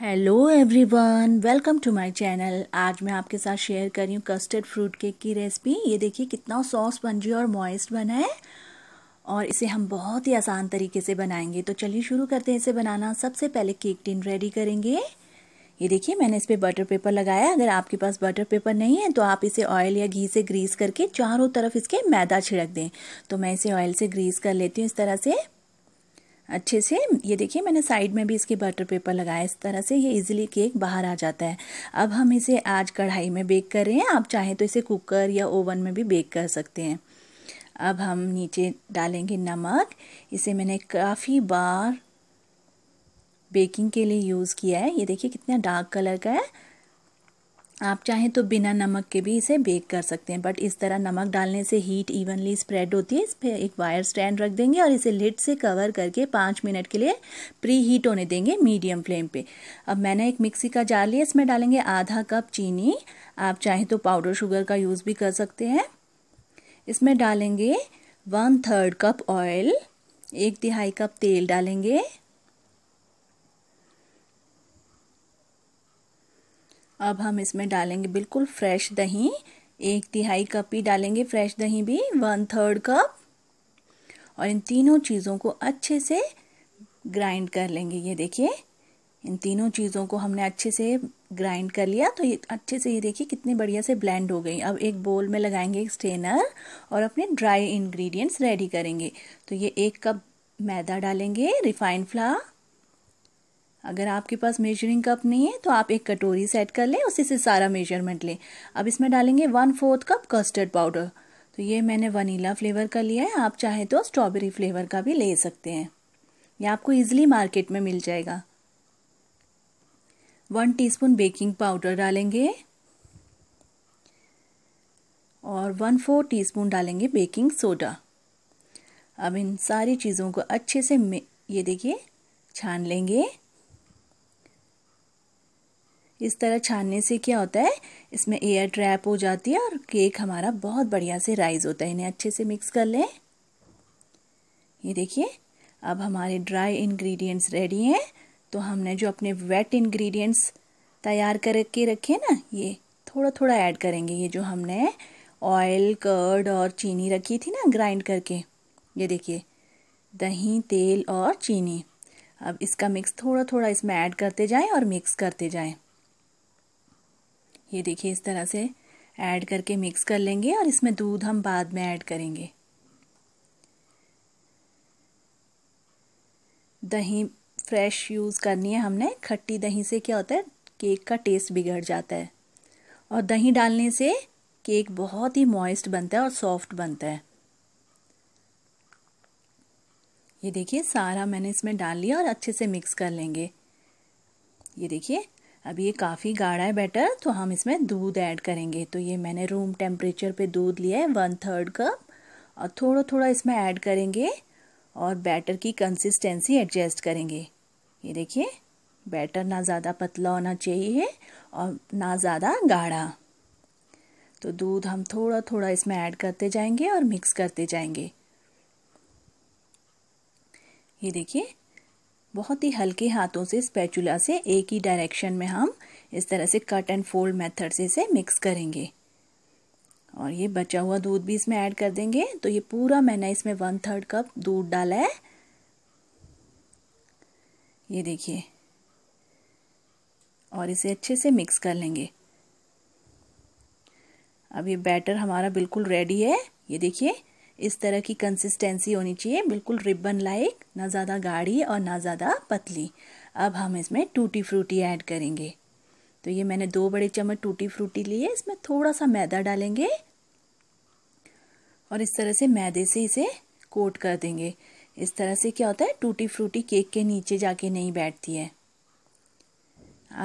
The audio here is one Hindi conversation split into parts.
hello everyone welcome to my channel आज मैं आपके साथ शेयर कर रही हूँ कस्टर्ड फ्रूट केक की रेसिपी ये देखिए कितना बन स्पंजी और मॉइस्ट बना है और इसे हम बहुत ही आसान तरीके से बनाएंगे तो चलिए शुरू करते हैं इसे बनाना सबसे पहले केक टिन रेडी करेंगे ये देखिए मैंने इस पर बटर पेपर लगाया अगर आपके पास बटर पेपर नहीं है तो आप इसे ऑयल या घी से ग्रीस करके चारों तरफ इसके मैदा छिड़क दें तो मैं इसे ऑयल से ग्रीस कर लेती हूँ इस तरह से अच्छे से ये देखिए मैंने साइड में भी इसके बटर पेपर लगाया इस तरह से ये इजीली केक बाहर आ जाता है अब हम इसे आज कढ़ाई में बेक कर रहे हैं आप चाहें तो इसे कुकर या ओवन में भी बेक कर सकते हैं अब हम नीचे डालेंगे नमक इसे मैंने काफ़ी बार बेकिंग के लिए यूज़ किया है ये देखिए कितना डार्क कलर का है आप चाहें तो बिना नमक के भी इसे बेक कर सकते हैं बट इस तरह नमक डालने से हीट इवनली स्प्रेड होती है इस पर एक वायर स्टैंड रख देंगे और इसे लिड से कवर करके पाँच मिनट के लिए प्री हीट होने देंगे मीडियम फ्लेम पे अब मैंने एक मिक्सी का जार लिया इसमें डालेंगे आधा कप चीनी आप चाहें तो पाउडर शुगर का यूज़ भी कर सकते हैं इसमें डालेंगे वन थर्ड कप ऑयल एक तिहाई कप तेल डालेंगे अब हम इसमें डालेंगे बिल्कुल फ्रेश दही एक तिहाई कप ही डालेंगे फ्रेश दही भी वन थर्ड कप और इन तीनों चीज़ों को अच्छे से ग्राइंड कर लेंगे ये देखिए इन तीनों चीज़ों को हमने अच्छे से ग्राइंड कर लिया तो ये अच्छे से ये देखिए कितनी बढ़िया से ब्लेंड हो गई अब एक बोल में लगाएंगे एक स्ट्रेनर और अपने ड्राई इंग्रेडिएंट्स रेडी करेंगे तो ये एक कप मैदा डालेंगे रिफाइंड फ्लावर अगर आपके पास मेजरिंग कप नहीं है तो आप एक कटोरी सेट कर लें उसी से सारा मेजरमेंट लें अब इसमें डालेंगे one fourth cup custard powder तो ये मैंने वनीला फ्लेवर का लिया है आप चाहे तो स्ट्रॉबेरी फ्लेवर का भी ले सकते हैं ये आपको इजीली मार्केट में मिल जाएगा वन टीस्पून बेकिंग पाउडर डालेंगे और वन फोर टीस्पून डालेंगे बेकिंग सोडा अब इन सारी चीज़ों को अच्छे से ये देखिए छान लेंगे इस तरह छानने से क्या होता है इसमें एयर ट्रैप हो जाती है और केक हमारा बहुत बढ़िया से राइज होता है इन्हें अच्छे से मिक्स कर लें ये देखिए अब हमारे ड्राई इंग्रेडिएंट्स रेडी हैं तो हमने जो अपने वेट इंग्रेडिएंट्स तैयार करके रखे ना ये थोड़ा थोड़ा ऐड करेंगे ये जो हमने ऑयल कर्ड और चीनी रखी थी ना ग्राइंड करके ये देखिए दही तेल और चीनी अब इसका मिक्स थोड़ा थोड़ा इसमें ऐड करते जाएं और मिक्स करते जाएं ये देखिए इस तरह से ऐड करके मिक्स कर लेंगे और इसमें दूध हम बाद में ऐड करेंगे दही फ्रेश यूज़ करनी है हमने खट्टी दही से क्या होता है केक का टेस्ट बिगड़ जाता है और दही डालने से केक बहुत ही मॉइस्ट बनता है और सॉफ्ट बनता है ये देखिए सारा मैंने इसमें डाल लिया और अच्छे से मिक्स कर लेंगे ये देखिए अब ये काफ़ी गाढ़ा है बैटर तो हम इसमें दूध ऐड करेंगे तो ये मैंने रूम टेम्परेचर पे दूध लिया है वन थर्ड कप और थोड़ा थोड़ा इसमें ऐड करेंगे और बैटर की कंसिस्टेंसी एडजस्ट करेंगे ये देखिए बैटर ना ज़्यादा पतला होना चाहिए और ना ज़्यादा गाढ़ा तो दूध हम थोड़ा थोड़ा इसमें ऐड करते जाएंगे और मिक्स करते जाएंगे ये देखिए बहुत ही हल्के हाथों से स्पैचुला से एक ही डायरेक्शन में हम इस तरह से कट एंड फोल्ड मेथड से इसे मिक्स करेंगे और ये बचा हुआ दूध भी इसमें ऐड कर देंगे तो ये पूरा मैंने इसमें वन थर्ड कप दूध डाला है ये देखिए और इसे अच्छे से मिक्स कर लेंगे अब ये बैटर हमारा बिल्कुल रेडी है ये देखिए इस तरह की कंसिस्टेंसी होनी चाहिए बिल्कुल रिबन लाइक ना ज़्यादा गाढ़ी और ना ज़्यादा पतली अब हम इसमें टूटी फ्रूटी ऐड करेंगे तो ये मैंने दो बड़े चम्मच टूटी फ्रूटी लिए इसमें थोड़ा सा मैदा डालेंगे और इस तरह से मैदे से इसे कोट कर देंगे इस तरह से क्या होता है टूटी फ्रूटी केक के नीचे जाके नहीं बैठती है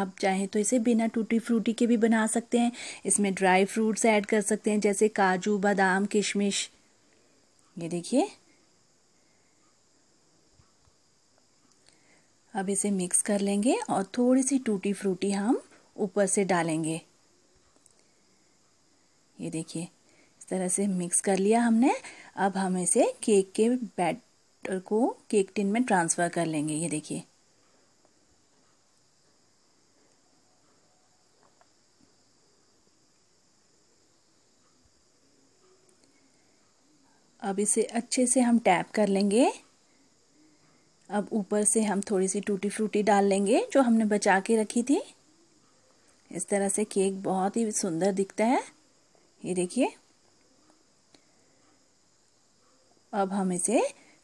आप चाहें तो इसे बिना टूटी फ्रूटी के भी बना सकते हैं इसमें ड्राई फ्रूट्स ऐड कर सकते हैं जैसे काजू बादाम किशमिश ये देखिए अब इसे मिक्स कर लेंगे और थोड़ी सी टूटी फ्रूटी हम ऊपर से डालेंगे ये देखिए इस तरह से मिक्स कर लिया हमने अब हम इसे केक के बैटर को केक टिन में ट्रांसफ़र कर लेंगे ये देखिए अब इसे अच्छे से हम टैप कर लेंगे अब ऊपर से हम थोड़ी सी टूटी फ्रूटी डाल लेंगे जो हमने बचा के रखी थी इस तरह से केक बहुत ही सुंदर दिखता है ये देखिए अब हम इसे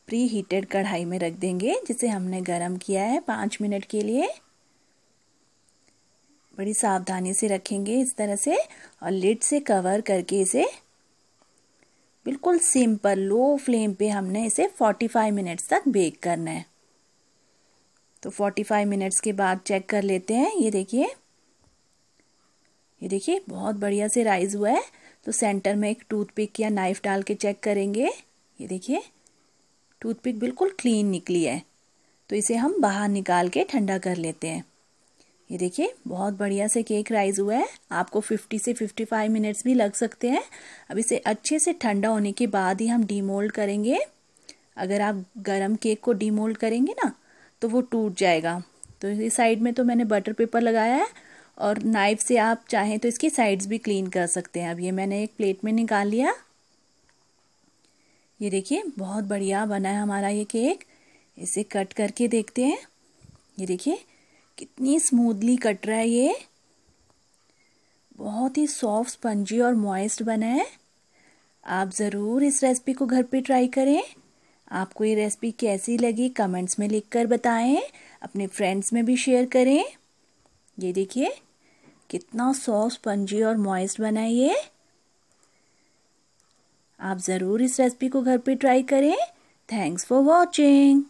प्री हीटेड कढ़ाई में रख देंगे जिसे हमने गरम किया है पाँच मिनट के लिए बड़ी सावधानी से रखेंगे इस तरह से और लिड से कवर करके इसे बिल्कुल सिंपल लो फ्लेम पे हमने इसे 45 मिनट्स तक बेक करना है तो 45 मिनट्स के बाद चेक कर लेते हैं ये देखिए ये देखिए बहुत बढ़िया से राइज हुआ है तो सेंटर में एक टूथपिक या नाइफ डाल के चेक करेंगे ये देखिए टूथपिक बिल्कुल क्लीन निकली है तो इसे हम बाहर निकाल के ठंडा कर लेते हैं ये देखिए बहुत बढ़िया से केक राइज हुआ है आपको 50 से 55 मिनट्स भी लग सकते हैं अब इसे अच्छे से ठंडा होने के बाद ही हम डीमोल्ड करेंगे अगर आप गरम केक को डीमोल्ड करेंगे ना तो वो टूट जाएगा तो इस साइड में तो मैंने बटर पेपर लगाया है और नाइफ से आप चाहें तो इसकी साइड्स भी क्लीन कर सकते हैं अब ये मैंने एक प्लेट में निकाल लिया ये देखिए बहुत बढ़िया बना है हमारा ये केक इसे कट करके देखते हैं ये देखिए कितनी स्मूथली कट रहा है ये बहुत ही सॉफ्ट स्पंजी और मॉइस्ट बना है आप ज़रूर इस रेसिपी को घर पे ट्राई करें आपको ये रेसिपी कैसी लगी कमेंट्स में लिखकर बताएं अपने फ्रेंड्स में भी शेयर करें ये देखिए कितना सॉफ्ट स्पंजी और मॉइस्ट बना है ये आप ज़रूर इस रेसिपी को घर पे ट्राई करें थैंक्स फॉर वॉचिंग